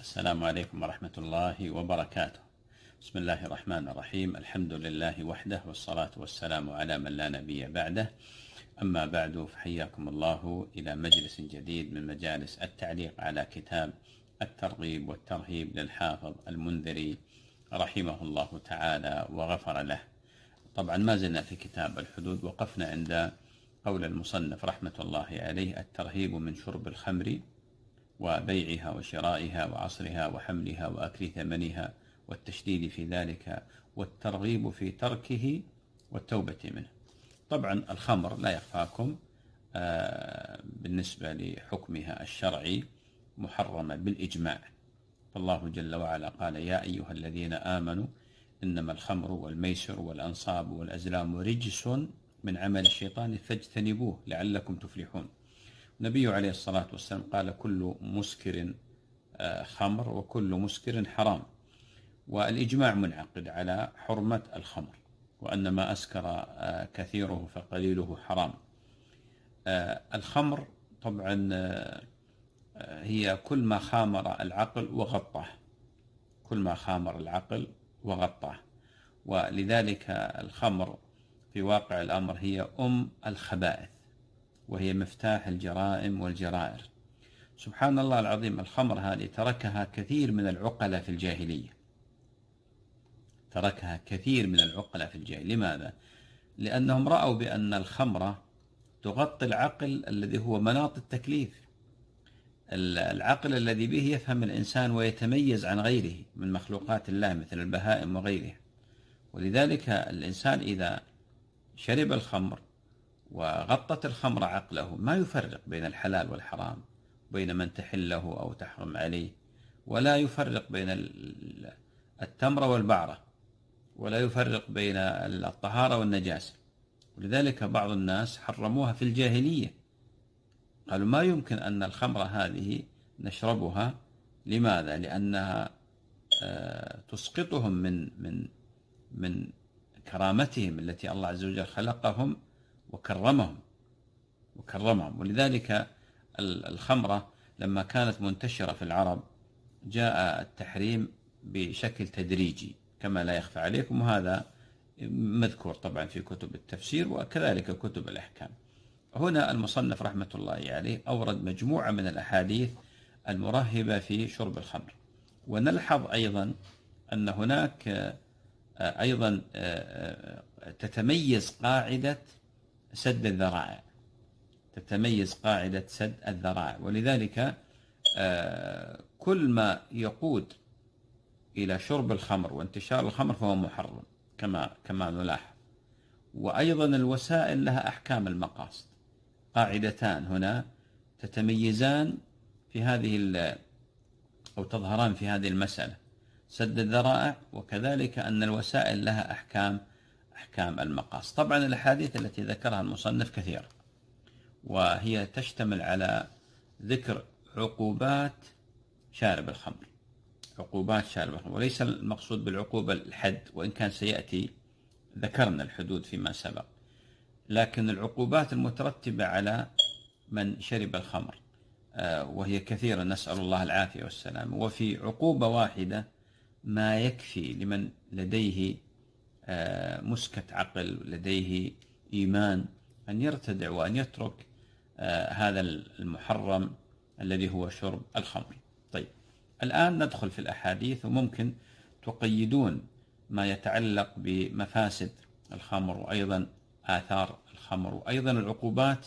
السلام عليكم ورحمة الله وبركاته بسم الله الرحمن الرحيم الحمد لله وحده والصلاة والسلام على من لا نبي بعده أما بعد فحياكم الله إلى مجلس جديد من مجالس التعليق على كتاب الترغيب والترهيب للحافظ المنذري رحمه الله تعالى وغفر له طبعا ما زلنا في كتاب الحدود وقفنا عند قول المصنف رحمة الله عليه الترهيب من شرب الخمر وبيعها وشرائها وعصرها وحملها وأكل ثمنها والتشديد في ذلك والترغيب في تركه والتوبة منه طبعا الخمر لا يخفاكم آه، بالنسبة لحكمها الشرعي محرمة بالإجماع فالله جل وعلا قال يا أيها الذين آمنوا إنما الخمر والميسر والأنصاب والأزلام رجس من عمل الشيطان فاجتنبوه لعلكم تفلحون النبي عليه الصلاة والسلام قال كل مسكر آه، خمر وكل مسكر حرام والإجماع منعقد على حرمة الخمر وأن ما أسكر آه، كثيره فقليله حرام آه، الخمر طبعا هي كل ما خامر العقل وغطاه كل ما خامر العقل وغطاه ولذلك الخمر في واقع الأمر هي أم الخبائث وهي مفتاح الجرائم والجرائر سبحان الله العظيم الخمر هذه تركها كثير من العقلاء في الجاهلية تركها كثير من العقلاء في الجاهلية لماذا؟ لأنهم رأوا بأن الخمرة تغطي العقل الذي هو مناط التكليف العقل الذي به يفهم الإنسان ويتميز عن غيره من مخلوقات الله مثل البهائم وغيرها ولذلك الإنسان إذا شرب الخمر وغطت الخمر عقله ما يفرق بين الحلال والحرام بين من تحله أو تحرم عليه ولا يفرق بين التمر والبعرة ولا يفرق بين الطهارة والنجاسة ولذلك بعض الناس حرموها في الجاهلية قالوا ما يمكن أن الخمر هذه نشربها لماذا؟ لأنها آه، تسقطهم من من من كرامتهم التي الله عز وجل خلقهم وكرمهم وكرمهم ولذلك الخمرة لما كانت منتشرة في العرب جاء التحريم بشكل تدريجي كما لا يخفى عليكم وهذا مذكور طبعا في كتب التفسير وكذلك كتب الأحكام هنا المصنف رحمة الله عليه أورد مجموعة من الأحاديث المرهبة في شرب الخمر ونلحظ أيضا أن هناك أيضا تتميز قاعدة سد الذرائع تتميز قاعدة سد الذرائع ولذلك آه، كل ما يقود إلى شرب الخمر وانتشار الخمر فهو محرم كما كما نلاحظ وأيضا الوسائل لها أحكام المقاصد قاعدتان هنا تتميزان في هذه أو تظهران في هذه المسألة سد الذرائع وكذلك أن الوسائل لها أحكام أحكام المقاص طبعا الأحاديث التي ذكرها المصنف كثيرة وهي تشتمل على ذكر عقوبات شارب الخمر عقوبات شارب الخمر وليس المقصود بالعقوبة الحد وإن كان سيأتي ذكرنا الحدود فيما سبق لكن العقوبات المترتبة على من شرب الخمر آه، وهي كثيرة نسأل الله العافية والسلامة وفي عقوبة واحدة ما يكفي لمن لديه آه، مسكة عقل لديه إيمان أن يرتدع وأن يترك آه، هذا المحرم الذي هو شرب الخمر طيب الآن ندخل في الأحاديث وممكن تقيدون ما يتعلق بمفاسد الخمر وأيضا آثار الخمر وأيضا العقوبات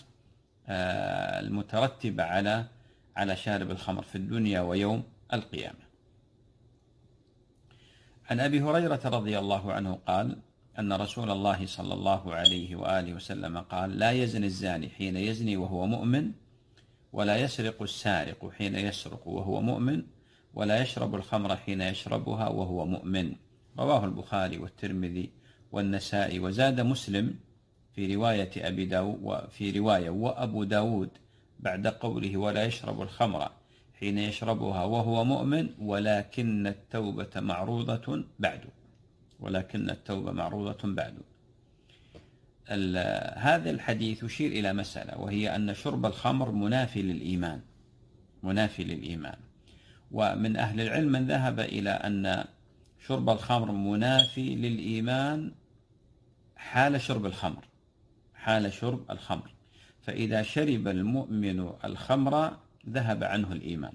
آه، المترتبة على على شارب الخمر في الدنيا ويوم القيامة عن أبي هريرة رضي الله عنه قال أن رسول الله صلى الله عليه وآله وسلم قال لا يزني الزاني حين يزني وهو مؤمن ولا يسرق السارق حين يسرق وهو مؤمن ولا يشرب الخمر حين يشربها وهو مؤمن رواه البخاري والترمذي والنسائي وزاد مسلم في رواية أبي داود وفي رواية وأبو داود بعد قوله ولا يشرب الخمر حين يشربها وهو مؤمن ولكن التوبة معروضة بعد ولكن التوبة معروضة بعد هذا الحديث يشير إلى مسألة وهي أن شرب الخمر منافي للإيمان منافي للإيمان ومن أهل العلم من ذهب إلى أن شرب الخمر منافي للإيمان حال شرب الخمر حال شرب الخمر فإذا شرب المؤمن الخمر ذهب عنه الإيمان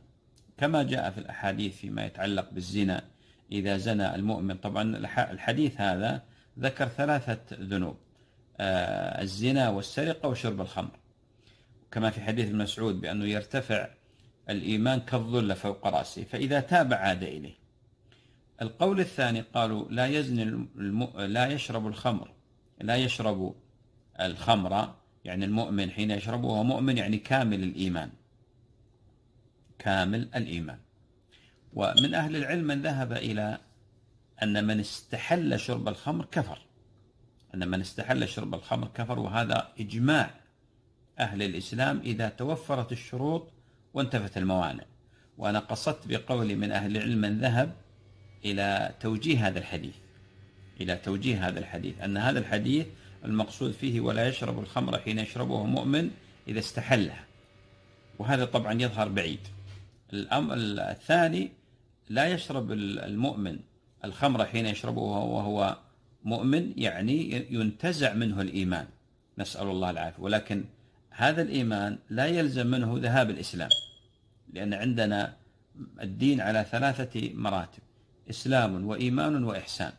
كما جاء في الأحاديث فيما يتعلق بالزنا إذا زنى المؤمن طبعا الحديث هذا ذكر ثلاثة ذنوب آه، الزنا والسرقة وشرب الخمر كما في حديث المسعود بأنه يرتفع الإيمان كالظل فوق رأسه فإذا تاب عاد إليه القول الثاني قالوا لا يزن الم... لا يشرب الخمر لا يشرب الخمر يعني المؤمن حين يشربه هو مؤمن يعني كامل الإيمان كامل الإيمان ومن أهل العلم من ذهب إلى أن من استحل شرب الخمر كفر أن من استحل شرب الخمر كفر وهذا إجماع أهل الإسلام إذا توفرت الشروط وانتفت الموانع وأنا قصدت بقولي من أهل العلم من ذهب إلى توجيه هذا الحديث إلى توجيه هذا الحديث أن هذا الحديث المقصود فيه ولا يشرب الخمر حين يشربه مؤمن إذا استحلها وهذا طبعا يظهر بعيد الأمر الثاني لا يشرب المؤمن الخمر حين يشربه وهو مؤمن يعني ينتزع منه الإيمان نسأل الله العافية ولكن هذا الإيمان لا يلزم منه ذهاب الإسلام لأن عندنا الدين على ثلاثة مراتب إسلام وإيمان وإحسان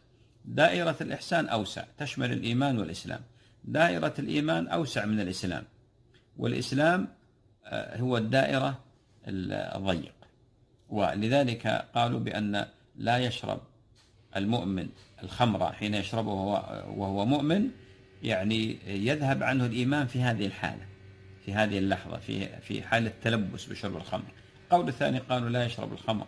دائرة الإحسان أوسع تشمل الإيمان والإسلام دائرة الإيمان أوسع من الإسلام والإسلام آه، هو الدائرة الضيق ولذلك قالوا بأن لا يشرب المؤمن الخمر حين يشربه وهو مؤمن يعني يذهب عنه الإيمان في هذه الحالة في هذه اللحظة في في حالة التلبس بشرب الخمر القول الثاني قالوا لا يشرب الخمر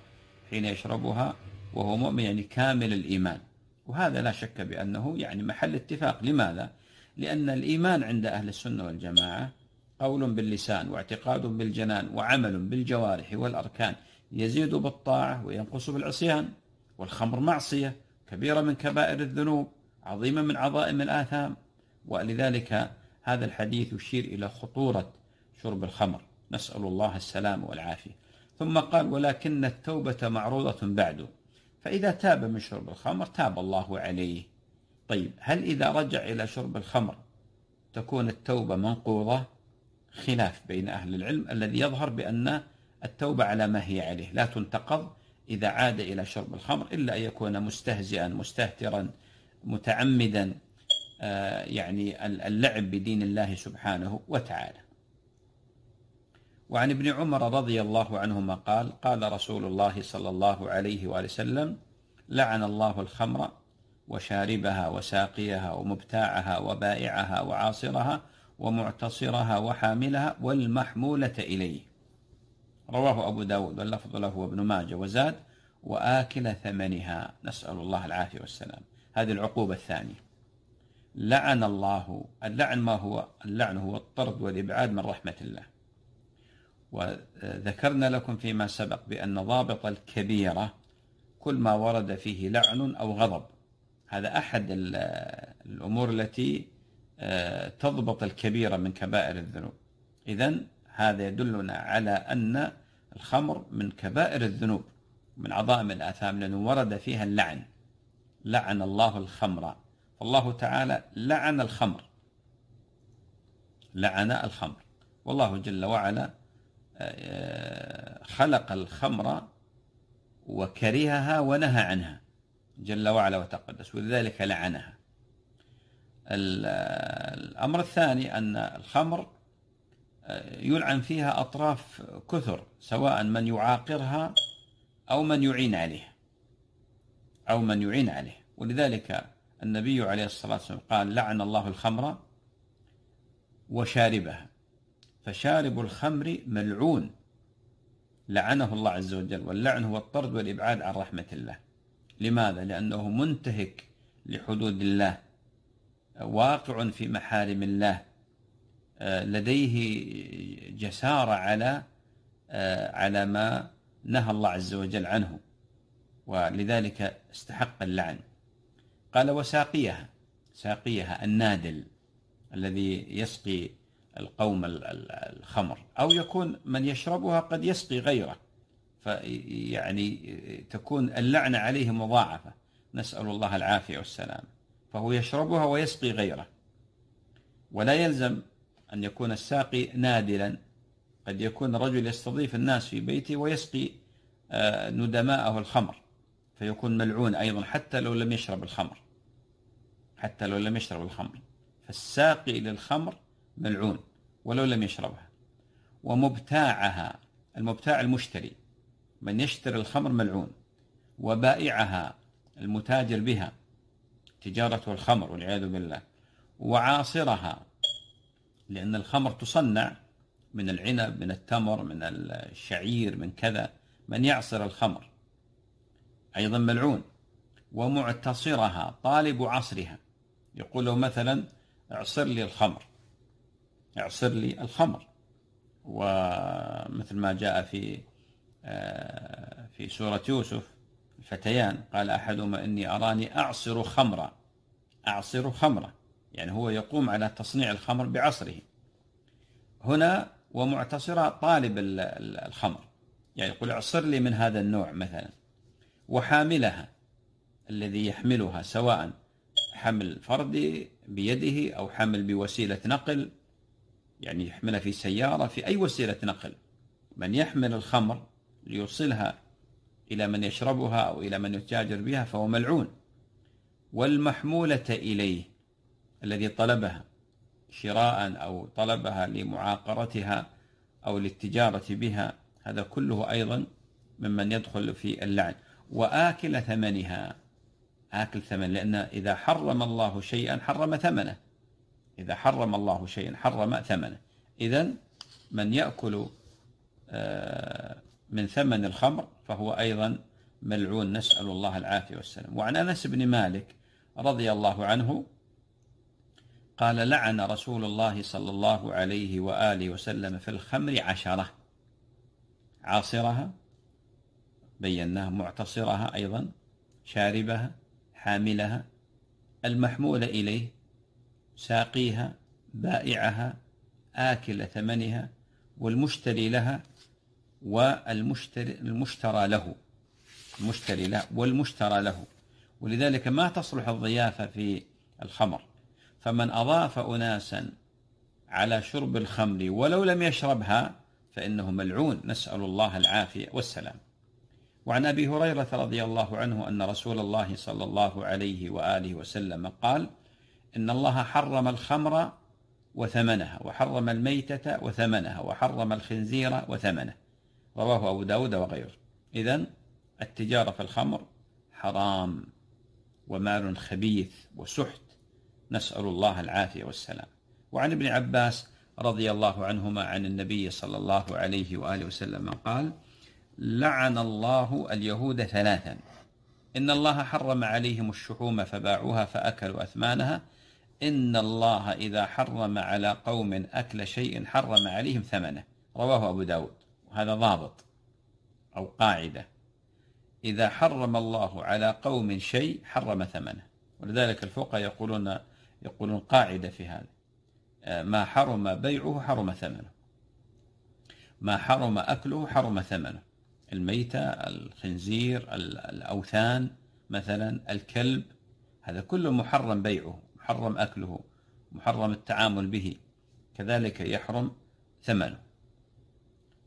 حين يشربها وهو مؤمن يعني كامل الإيمان وهذا لا شك بأنه يعني محل اتفاق لماذا؟ لأن الإيمان عند أهل السنة والجماعة قول باللسان واعتقاد بالجنان وعمل بالجوارح والأركان يزيد بالطاعة وينقص بالعصيان والخمر معصية كبيرة من كبائر الذنوب عظيمة من عظائم الآثام ولذلك هذا الحديث يشير إلى خطورة شرب الخمر نسأل الله السلام والعافية ثم قال ولكن التوبة معروضة بعد فإذا تاب من شرب الخمر تاب الله عليه طيب هل إذا رجع إلى شرب الخمر تكون التوبة منقوضة خلاف بين أهل العلم الذي يظهر بأن التوبة على ما هي عليه لا تنتقض إذا عاد إلى شرب الخمر إلا أن يكون مستهزئا مستهترا متعمدا آه، يعني اللعب بدين الله سبحانه وتعالى وعن ابن عمر رضي الله عنهما قال قال رسول الله صلى الله عليه وآله وسلم لعن الله الخمر وشاربها وساقيها ومبتاعها وبائعها وعاصرها ومعتصرها وحاملها والمحمولة إليه رواه أبو داود واللفظ له وابن ماجه وزاد وآكل ثمنها نسأل الله العافية والسلام هذه العقوبة الثانية لعن الله اللعن ما هو اللعن هو الطرد والإبعاد من رحمة الله وذكرنا لكم فيما سبق بأن ضابط الكبيرة كل ما ورد فيه لعن أو غضب هذا أحد الأمور التي تضبط الكبيرة من كبائر الذنوب إذا هذا يدلنا على أن الخمر من كبائر الذنوب من عظائم الآثام لأنه ورد فيها اللعن لعن الله الخمر فالله تعالى لعن الخمر لعن الخمر والله جل وعلا آه، خلق الخمر وكرهها ونهى عنها جل وعلا وتقدس ولذلك لعنها الأمر الثاني أن الخمر آه، يلعن فيها أطراف كثر سواء من يعاقرها أو من يعين عليه أو من يعين عليه ولذلك النبي عليه الصلاة والسلام قال لعن الله الخمر وشاربها فشارب الخمر ملعون لعنه الله عز وجل واللعن هو الطرد والإبعاد عن رحمة الله لماذا؟ لأنه منتهك لحدود الله واقع في محارم الله آه، لديه جسارة على آه، على ما نهى الله عز وجل عنه ولذلك استحق اللعن قال وساقيها ساقيها النادل الذي يسقي القوم الخمر أو يكون من يشربها قد يسقي غيره فيعني تكون اللعنة عليه مضاعفة نسأل الله العافية والسلام فهو يشربها ويسقي غيره ولا يلزم أن يكون الساقي نادلا قد يكون الرجل يستضيف الناس في بيته ويسقي آه، ندماءه الخمر فيكون ملعون أيضا حتى لو لم يشرب الخمر حتى لو لم يشرب الخمر فالساقي للخمر ملعون ولو لم يشربها ومبتاعها المبتاع المشتري من يشتري الخمر ملعون وبائعها المتاجر بها تجارة الخمر والعياذ بالله وعاصرها لأن الخمر تصنع من العنب من التمر من الشعير من كذا من يعصر الخمر أيضا ملعون ومعتصرها طالب عصرها يقول له مثلا اعصر لي الخمر اعصر لي الخمر ومثل ما جاء في آه، في سورة يوسف فتيان قال أحدهما إني أراني أعصر خمرا أعصر خمرا يعني هو يقوم على تصنيع الخمر بعصره هنا ومعتصرة طالب الخمر يعني يقول اعصر لي من هذا النوع مثلا وحاملها الذي يحملها سواء حمل فردي بيده أو حمل بوسيلة نقل يعني يحملها في سيارة في أي وسيلة نقل من يحمل الخمر ليوصلها إلى من يشربها أو إلى من يتاجر بها فهو ملعون والمحمولة إليه الذي طلبها شراء أو طلبها لمعاقرتها أو للتجارة بها هذا كله أيضا ممن يدخل في اللعن وآكل ثمنها آكل ثمن لأن إذا حرم الله شيئا حرم ثمنه إذا حرم الله شيئا حرم ثمنه إذا من يأكل آه، من ثمن الخمر فهو أيضا ملعون نسأل الله العافية والسلام وعن أنس بن مالك رضي الله عنه قال لعن رسول الله صلى الله عليه وآله وسلم في الخمر عشرة عاصرها بيناها معتصرها أيضا شاربها حاملها المحمول إليه ساقيها بائعها آكل ثمنها والمشتري لها والمشتري المشترى له المشتري له والمشترى له ولذلك ما تصلح الضيافة في الخمر فمن أضاف أناسا على شرب الخمر ولو لم يشربها فإنه ملعون نسأل الله العافية والسلام وعن أبي هريرة رضي الله عنه أن رسول الله صلى الله عليه وآله وسلم قال إن الله حرم الخمر وثمنها وحرم الميتة وثمنها وحرم الخنزير وثمنه رواه أبو داود وغيره إذا التجارة في الخمر حرام ومال خبيث وسحت نسأل الله العافية والسلام وعن ابن عباس رضي الله عنهما عن النبي صلى الله عليه وآله وسلم قال لعن الله اليهود ثلاثا إن الله حرم عليهم الشحوم فباعوها فأكلوا أثمانها إن الله إذا حرم على قوم أكل شيء حرم عليهم ثمنه رواه أبو داود هذا ضابط أو قاعدة إذا حرم الله على قوم شيء حرم ثمنه ولذلك الفقهاء يقولون يقولون قاعدة في هذا آه، ما حرم بيعه حرم ثمنه ما حرم أكله حرم ثمنه الميتة الخنزير الأوثان مثلا الكلب هذا كله محرم بيعه محرم أكله محرم التعامل به كذلك يحرم ثمنه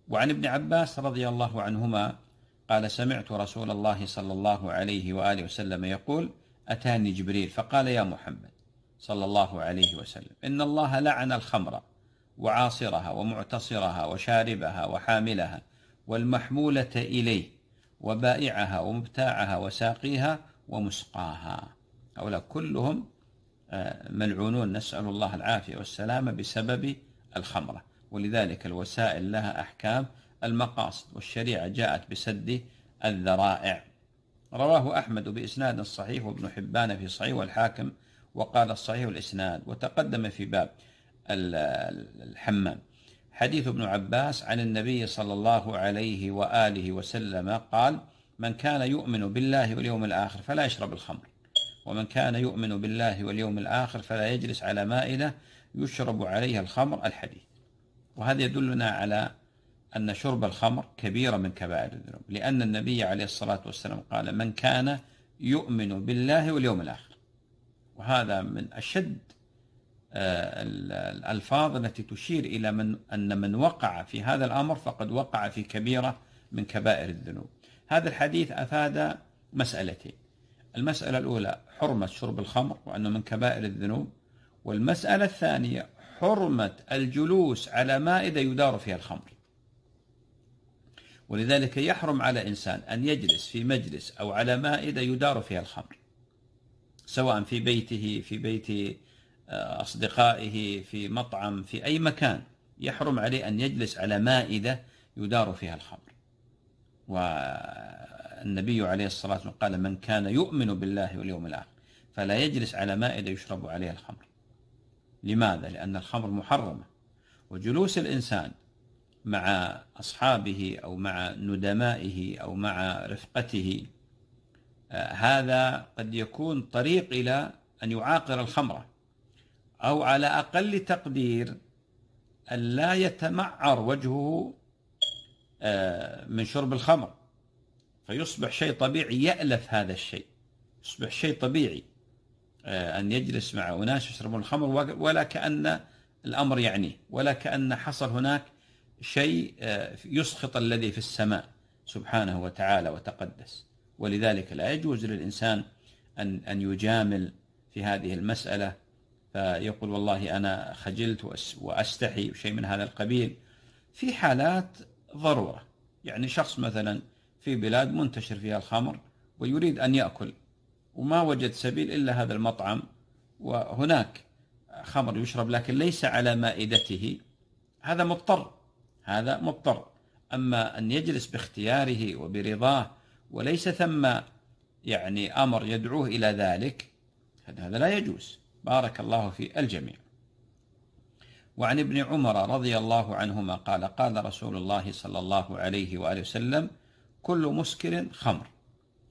وعن ابن عباس رضي الله عنهما قال سمعت رسول الله صلى الله عليه وآله وسلم يقول أتاني جبريل فقال يا محمد صلى الله عليه وسلم إن الله لعن الخمر وعاصرها ومعتصرها وشاربها وحاملها والمحمولة إليه وبائعها ومبتاعها وساقيها ومسقاها هؤلاء كلهم آه، ملعونون نسأل الله العافية والسلامة بسبب الخمرة ولذلك الوسائل لها أحكام المقاصد والشريعة جاءت بسد الذرائع رواه أحمد بإسناد صحيح وابن حبان في صحيح والحاكم وقال الصحيح الإسناد وتقدم في باب الحمام حديث ابن عباس عن النبي صلى الله عليه وآله وسلم قال من كان يؤمن بالله واليوم الآخر فلا يشرب الخمر ومن كان يؤمن بالله واليوم الآخر فلا يجلس على مائدة يشرب عليها الخمر الحديث وهذا يدلنا على أن شرب الخمر كبيرة من كبائر الذنوب لأن النبي عليه الصلاة والسلام قال من كان يؤمن بالله واليوم الآخر وهذا من أشد آه، الألفاظ التي تشير إلى من أن من وقع في هذا الأمر فقد وقع في كبيرة من كبائر الذنوب هذا الحديث أفاد مسألتين المسألة الأولى حرمة شرب الخمر وأنه من كبائر الذنوب والمسألة الثانية حرمة الجلوس على مائدة يدار فيها الخمر ولذلك يحرم على إنسان أن يجلس في مجلس أو على مائدة يدار فيها الخمر سواء في بيته في بيت آه، أصدقائه في مطعم في أي مكان يحرم عليه أن يجلس على مائدة يدار فيها الخمر والنبي عليه الصلاة والسلام قال من كان يؤمن بالله واليوم الآخر فلا يجلس على مائدة يشرب عليها الخمر لماذا؟ لأن الخمر محرمة وجلوس الإنسان مع أصحابه أو مع ندمائه أو مع رفقته آه، هذا قد يكون طريق إلى أن يعاقر الخمرة أو على أقل تقدير أن لا يتمعر وجهه آه، من شرب الخمر فيصبح شيء طبيعي يألف هذا الشيء يصبح شيء طبيعي آه، أن يجلس مع أناس يشربون الخمر ولا كأن الأمر يعنيه ولا كأن حصل هناك شيء آه، يسخط الذي في السماء سبحانه وتعالى وتقدس ولذلك لا يجوز للإنسان أن أن يجامل في هذه المسألة فيقول والله أنا خجلت وأستحي وشيء من هذا القبيل في حالات ضرورة يعني شخص مثلا في بلاد منتشر فيها الخمر ويريد أن يأكل وما وجد سبيل إلا هذا المطعم وهناك خمر يشرب لكن ليس على مائدته هذا مضطر هذا مضطر أما أن يجلس باختياره وبرضاه وليس ثم يعني أمر يدعوه إلى ذلك هذا لا يجوز بارك الله في الجميع وعن ابن عمر رضي الله عنهما قال قال رسول الله صلى الله عليه وآله وسلم كل مسكر خمر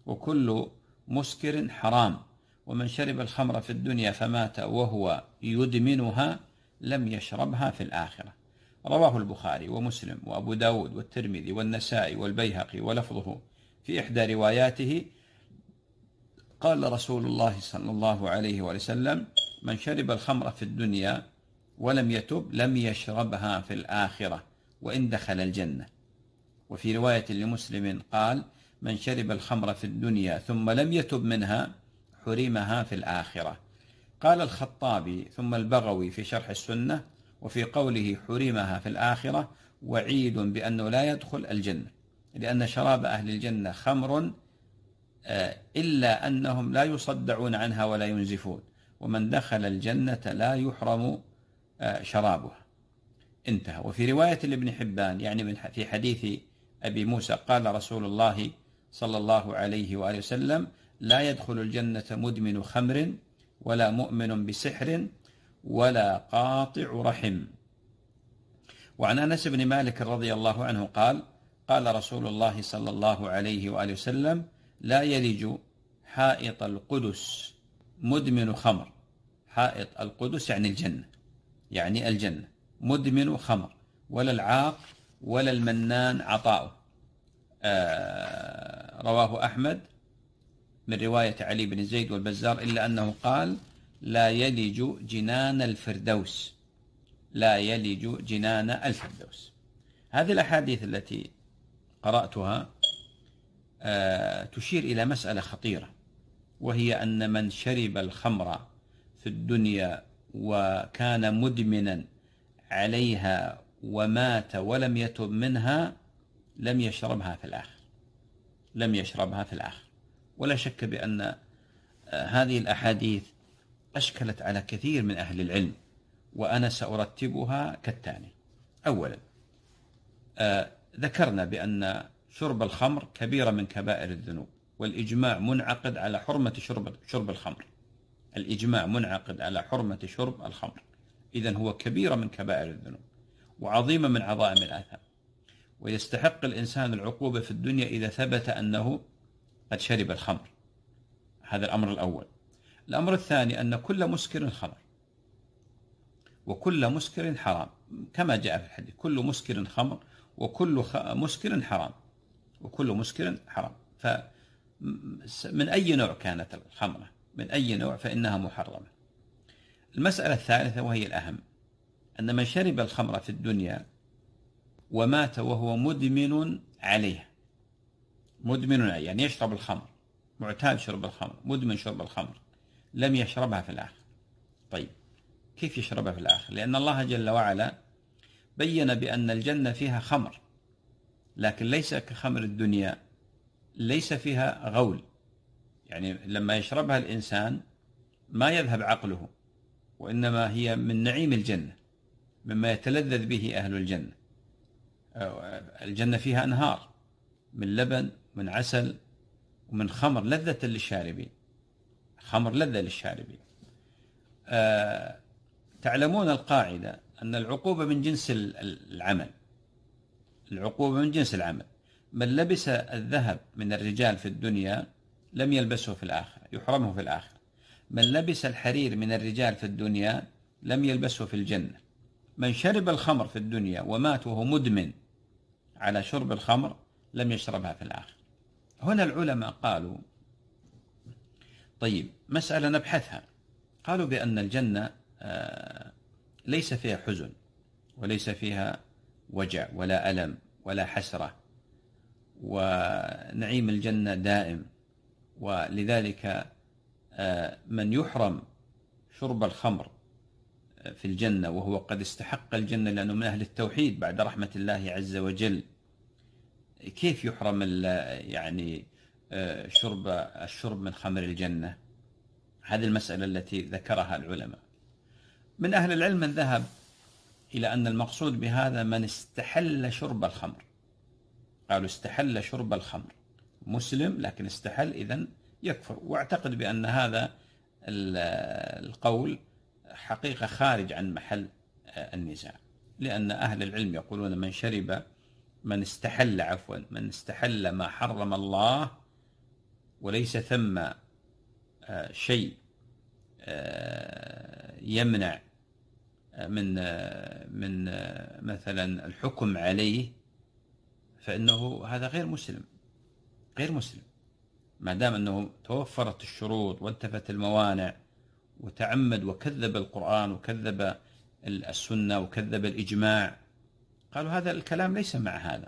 وكل مسكر حرام ومن شرب الخمر في الدنيا فمات وهو يدمنها لم يشربها في الآخرة رواه البخاري ومسلم وأبو داود والترمذي والنسائي والبيهقي ولفظه في إحدى رواياته قال رسول الله صلى الله عليه وسلم من شرب الخمر في الدنيا ولم يتب لم يشربها في الآخرة وإن دخل الجنة وفي رواية لمسلم قال من شرب الخمر في الدنيا ثم لم يتب منها حرمها في الآخرة قال الخطابي ثم البغوي في شرح السنة وفي قوله حرمها في الآخرة وعيد بأنه لا يدخل الجنة لأن شراب أهل الجنة خمر آه، إلا أنهم لا يصدعون عنها ولا ينزفون ومن دخل الجنة لا يحرم آه، شرابها انتهى وفي رواية لابن حبان يعني في حديث أبي موسى قال رسول الله صلى الله عليه وآله وسلم لا يدخل الجنة مدمن خمر ولا مؤمن بسحر ولا قاطع رحم وعن أنس بن مالك رضي الله عنه قال قال رسول الله صلى الله عليه وآله وسلم لا يلج حائط القدس مدمن خمر حائط القدس يعني الجنة يعني الجنة مدمن خمر ولا العاق ولا المنان عطاؤه آه رواه أحمد من رواية علي بن زيد والبزار إلا أنه قال لا يلج جنان الفردوس لا يلج جنان الفردوس هذه الأحاديث التي قرأتها آه، تشير إلى مسألة خطيرة وهي أن من شرب الخمر في الدنيا وكان مدمنا عليها ومات ولم يتب منها لم يشربها في الآخر لم يشربها في الآخر ولا شك بأن آه، هذه الأحاديث أشكلت على كثير من أهل العلم وأنا سأرتبها كالتالي أولا آه، ذكرنا بأن شرب الخمر كبيرة من كبائر الذنوب والإجماع منعقد على حرمة شرب شرب الخمر الإجماع منعقد على حرمة شرب الخمر إذا هو كبيرة من كبائر الذنوب وعظيمة من عظائم الآثام ويستحق الإنسان العقوبة في الدنيا إذا ثبت أنه قد شرب الخمر هذا الأمر الأول الأمر الثاني أن كل مسكر خمر وكل مسكر حرام كما جاء في الحديث كل مسكر خمر وكل مسكر حرام وكل مسكر حرام ف من أي نوع كانت الخمرة من أي نوع فإنها محرمة المسألة الثالثة وهي الأهم أن من شرب الخمر في الدنيا ومات وهو مدمن عليها مدمن عليها يعني يشرب الخمر معتاد شرب الخمر مدمن شرب الخمر لم يشربها في الآخر طيب كيف يشربها في الآخر لأن الله جل وعلا بين بأن الجنة فيها خمر لكن ليس كخمر الدنيا ليس فيها غول يعني لما يشربها الإنسان ما يذهب عقله وإنما هي من نعيم الجنة مما يتلذذ به أهل الجنة آه، الجنة فيها أنهار من لبن من عسل ومن خمر لذة للشاربين خمر لذة للشاربين أه تعلمون القاعدة أن العقوبة من جنس العمل العقوبة من جنس العمل من لبس الذهب من الرجال في الدنيا لم يلبسه في الآخرة يحرمه في الآخرة من لبس الحرير من الرجال في الدنيا لم يلبسه في الجنة من شرب الخمر في الدنيا ومات وهو مدمن على شرب الخمر لم يشربها في الآخر هنا العلماء قالوا طيب مسألة نبحثها قالوا بأن الجنة آه، ليس فيها حزن وليس فيها وجع ولا ألم ولا حسرة ونعيم الجنة دائم ولذلك آه، من يحرم شرب الخمر آه، في الجنة وهو قد استحق الجنة لأنه من أهل التوحيد بعد رحمة الله عز وجل كيف يحرم يعني آه، شرب الشرب من خمر الجنة هذه المسألة التي ذكرها العلماء من أهل العلم من ذهب إلى أن المقصود بهذا من استحل شرب الخمر قالوا استحل شرب الخمر مسلم لكن استحل إذا يكفر واعتقد بأن هذا القول حقيقة خارج عن محل آه، النزاع لأن أهل العلم يقولون من شرب من استحل عفوا من استحل ما حرم الله وليس ثم آه، شيء آه، يمنع آه، من من مثلا الحكم عليه فانه هذا غير مسلم غير مسلم ما دام انه توفرت الشروط وانتفت الموانع وتعمد وكذب القران وكذب السنه وكذب الاجماع قالوا هذا الكلام ليس مع هذا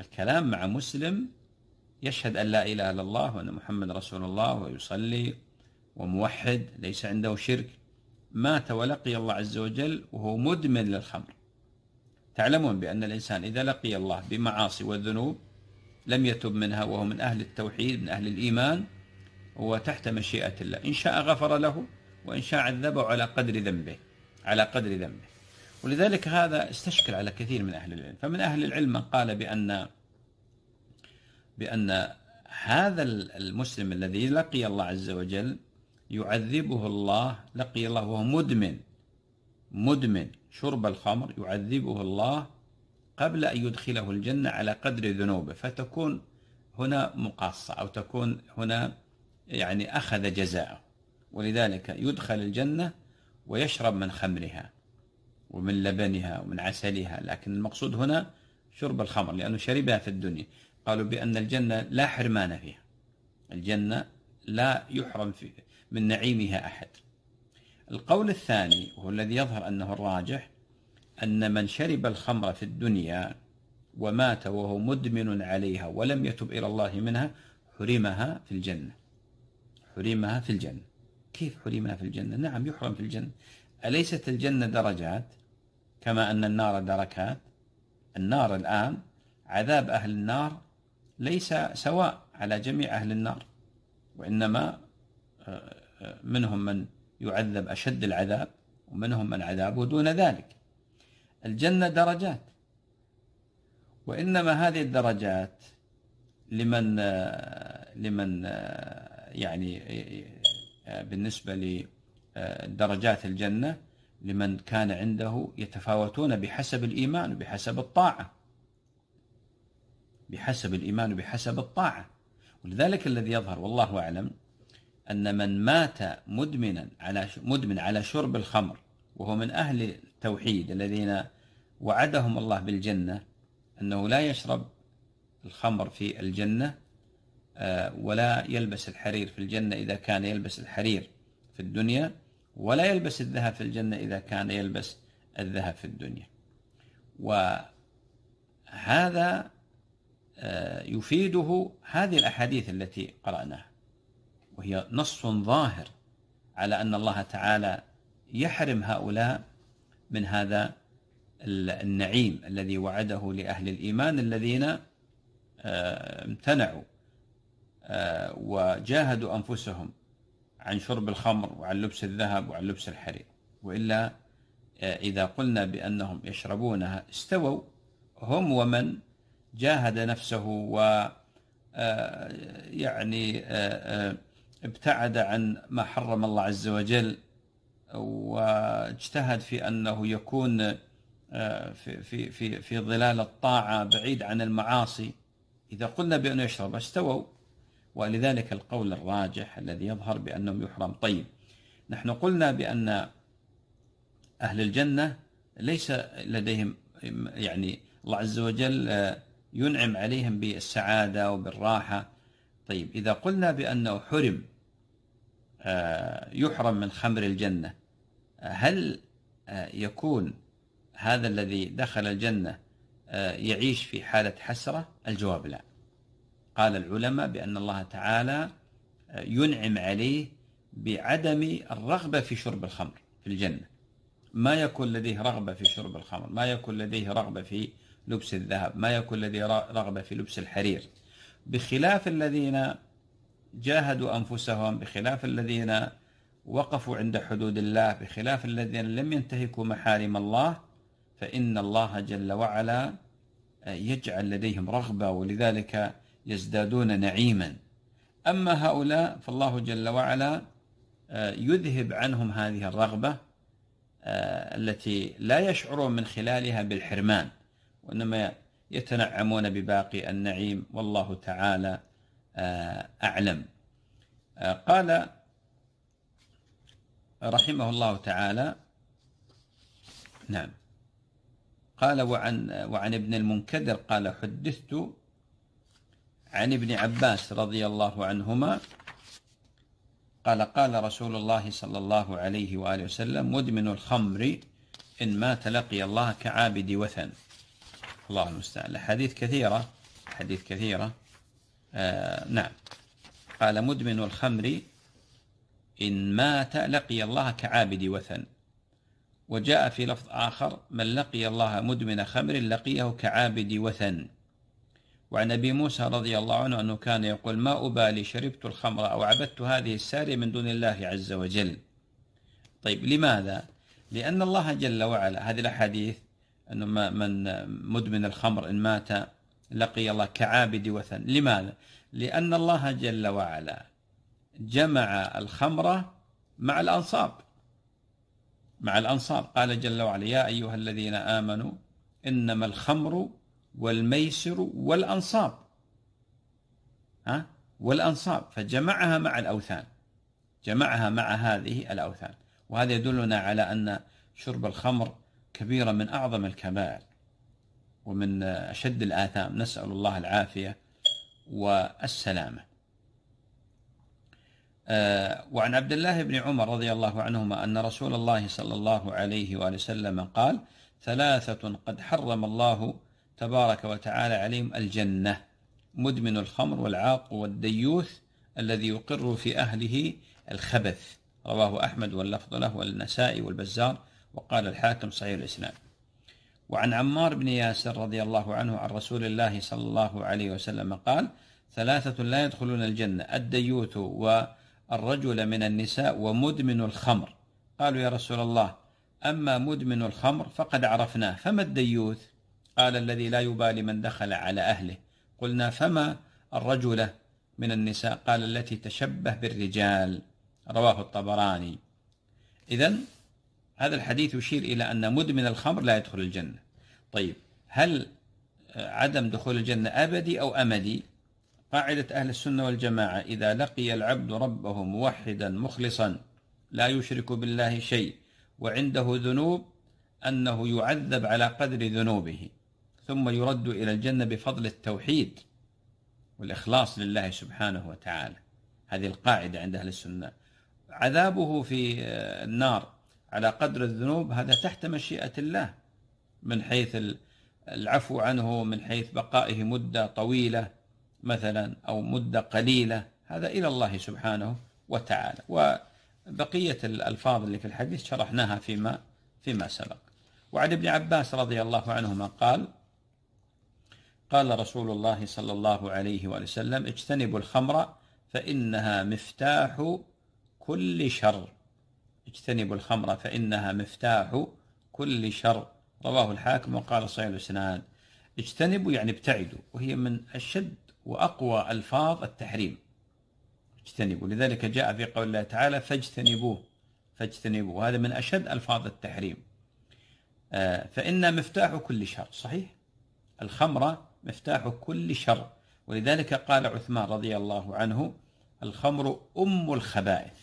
الكلام مع مسلم يشهد أن لا إله إلا الله وأن محمد رسول الله ويصلي وموحد ليس عنده شرك مات ولقي الله عز وجل وهو مدمن للخمر تعلمون بأن الإنسان إذا لقي الله بمعاصي والذنوب لم يتب منها وهو من أهل التوحيد من أهل الإيمان وتحت مشيئة الله إن شاء غفر له وإن شاء عذبه على قدر ذنبه على قدر ذنبه ولذلك هذا استشكل على كثير من أهل العلم فمن أهل العلم من قال بأن بأن هذا المسلم الذي لقي الله عز وجل يعذبه الله لقي الله وهو مدمن مدمن شرب الخمر يعذبه الله قبل أن يدخله الجنة على قدر ذنوبه فتكون هنا مقاصة أو تكون هنا يعني أخذ جزاءه ولذلك يدخل الجنة ويشرب من خمرها ومن لبنها ومن عسلها لكن المقصود هنا شرب الخمر لأنه شربها في الدنيا قالوا بأن الجنة لا حرمان فيها الجنة لا يحرم فيها من نعيمها أحد القول الثاني وهو الذي يظهر أنه الراجح أن من شرب الخمر في الدنيا ومات وهو مدمن عليها ولم يتب إلى الله منها حرمها في الجنة حرمها في الجنة كيف حرمها في الجنة؟ نعم يحرم في الجنة أليست الجنة درجات؟ كما أن النار دركات النار الآن عذاب أهل النار ليس سواء على جميع أهل النار وإنما آه، آه، منهم من يعذب أشد العذاب ومنهم من عذابه دون ذلك الجنة درجات وإنما هذه الدرجات لمن آه، لمن يعني بالنسبة لدرجات الجنة لمن كان عنده يتفاوتون بحسب الإيمان وبحسب الطاعة بحسب الإيمان وبحسب الطاعة ولذلك الذي يظهر والله أعلم أن من مات مدمنا على مدمن على شرب الخمر وهو من أهل التوحيد الذين وعدهم الله بالجنة أنه لا يشرب الخمر في الجنة آه، ولا يلبس الحرير في الجنة إذا كان يلبس الحرير في الدنيا ولا يلبس الذهب في الجنة إذا كان يلبس الذهب في الدنيا وهذا آه، يفيده هذه الأحاديث التي قرأناها وهي نص ظاهر على أن الله تعالى يحرم هؤلاء من هذا النعيم الذي وعده لأهل الإيمان الذين آه، امتنعوا آه، وجاهدوا أنفسهم عن شرب الخمر وعن لبس الذهب وعن لبس الحرير وإلا آه، إذا قلنا بأنهم يشربونها استووا هم ومن جاهد نفسه و آه، يعني آه، ابتعد عن ما حرم الله عز وجل واجتهد في انه يكون في في في في ظلال الطاعه بعيد عن المعاصي اذا قلنا بانه يشرب استووا ولذلك القول الراجح الذي يظهر بأنهم يحرم طيب نحن قلنا بأن أهل الجنة ليس لديهم يعني الله عز وجل آه، ينعم عليهم بالسعادة وبالراحة طيب إذا قلنا بأنه حرم آه، يحرم من خمر الجنة هل آه، يكون هذا الذي دخل الجنة يعيش في حالة حسرة الجواب لا قال العلماء بأن الله تعالى آه، ينعم عليه بعدم الرغبة في شرب الخمر في الجنة ما يكون لديه رغبة في شرب الخمر ما يكون لديه رغبة في لبس الذهب ما يكون لديه رغبة في لبس الحرير بخلاف الذين جاهدوا أنفسهم بخلاف الذين وقفوا عند حدود الله بخلاف الذين لم ينتهكوا محارم الله فإن الله جل وعلا آه، يجعل لديهم رغبة ولذلك يزدادون نعيما أما هؤلاء فالله جل وعلا آه، يذهب عنهم هذه الرغبة آه، التي لا يشعرون من خلالها بالحرمان وإنما يتنعمون بباقي النعيم والله تعالى آه، أعلم قال رحمه الله تعالى نعم قال وعن وعن ابن المنكدر قال حدثت عن ابن عباس رضي الله عنهما قال قال رسول الله صلى الله عليه وآله وسلم مدمن الخمر إن مات لقي الله كعابد وثن الله المستعان حديث كثيرة حديث كثيرة آه نعم قال مدمن الخمر إن مات لقي الله كعابد وثن وجاء في لفظ آخر من لقي الله مدمن خمر لقيه كعابد وثن وعن أبي موسى رضي الله عنه أنه كان يقول ما أبالي شربت الخمر أو عبدت هذه السارية من دون الله عز وجل طيب لماذا؟ لأن الله جل وعلا هذه الأحاديث أنه من مدمن الخمر إن مات لقي الله كعابد وثن لماذا؟ لأن الله جل وعلا جمع الخمر مع الأنصاب مع الأنصاب قال جل وعلا يا أيها الذين آمنوا إنما الخمر والميسر والأنصاب ها والأنصاب فجمعها مع الأوثان جمعها مع هذه الأوثان وهذا يدلنا على أن شرب الخمر كبيرة من أعظم الكبائر ومن أشد الآثام نسأل الله العافية والسلامة آه، وعن عبد الله بن عمر رضي الله عنهما أن رسول الله صلى الله عليه وآله وسلم قال ثلاثة قد حرم الله تبارك وتعالى عليهم الجنة مدمن الخمر والعاق والديوث الذي يقر في أهله الخبث رواه أحمد واللفظ له والنسائي والبزار وقال الحاكم صحيح الإسلام وعن عمار بن ياسر رضي الله عنه عن رسول الله صلى الله عليه وسلم قال ثلاثة لا يدخلون الجنة الديوث والرجل من النساء ومدمن الخمر قالوا يا رسول الله أما مدمن الخمر فقد عرفناه فما الديوث قال الذي لا يبالي من دخل على أهله قلنا فما الرجلة من النساء قال التي تشبه بالرجال رواه الطبراني إذا هذا الحديث يشير إلى أن مدمن الخمر لا يدخل الجنة طيب هل عدم دخول الجنة أبدي أو أمدي قاعدة أهل السنة والجماعة إذا لقي العبد ربه موحدا مخلصا لا يشرك بالله شيء وعنده ذنوب أنه يعذب على قدر ذنوبه ثم يرد إلى الجنة بفضل التوحيد والإخلاص لله سبحانه وتعالى هذه القاعدة عند أهل السنة عذابه في النار على قدر الذنوب هذا تحت مشيئة الله من حيث العفو عنه من حيث بقائه مدة طويلة مثلا أو مدة قليلة هذا إلى الله سبحانه وتعالى وبقية الألفاظ اللي في الحديث شرحناها فيما فيما سبق وعن ابن عباس رضي الله عنهما قال قال رسول الله صلى الله عليه وآله وسلم اجتنبوا الخمر فإنها مفتاح كل شر اجتنبوا الخمر فإنها مفتاح كل شر رواه الحاكم وقال صحيح الإسناد اجتنبوا يعني ابتعدوا وهي من أشد وأقوى ألفاظ التحريم اجتنبوا لذلك جاء في قول الله تعالى فاجتنبوه فاجتنبوه وهذا من أشد ألفاظ التحريم آه، فإن مفتاح كل شر صحيح الخمرة مفتاح كل شر ولذلك قال عثمان رضي الله عنه الخمر أم الخبائث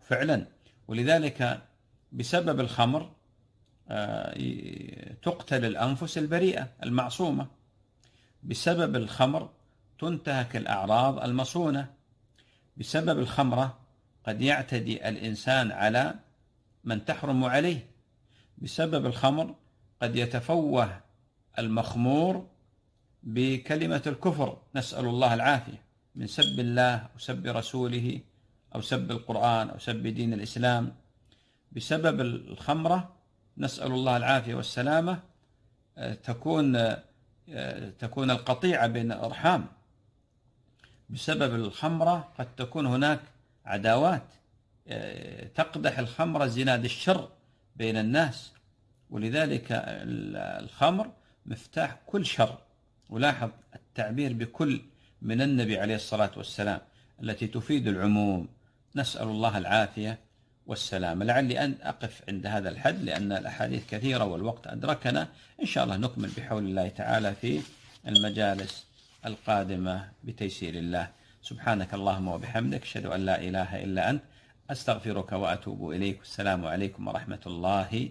فعلا ولذلك بسبب الخمر آه، تقتل الأنفس البريئة المعصومة بسبب الخمر تنتهك الأعراض المصونة بسبب الخمرة قد يعتدي الإنسان على من تحرم عليه بسبب الخمر قد يتفوه المخمور بكلمة الكفر نسأل الله العافية من سب الله أو سب رسوله أو سب القرآن أو سب دين الإسلام بسبب الخمرة نسأل الله العافية والسلامة آه، تكون آه، تكون القطيعة بين الأرحام بسبب الخمرة قد تكون هناك عداوات آه، تقدح الخمرة زناد الشر بين الناس ولذلك الخمر مفتاح كل شر ولاحظ التعبير بكل من النبي عليه الصلاة والسلام التي تفيد العموم نسأل الله العافية والسلام لعلي أن أقف عند هذا الحد لأن الأحاديث كثيرة والوقت أدركنا إن شاء الله نكمل بحول الله تعالى في المجالس القادمة بتيسير الله سبحانك اللهم وبحمدك أشهد أن لا إله إلا أنت أستغفرك وأتوب إليك السلام عليكم ورحمة الله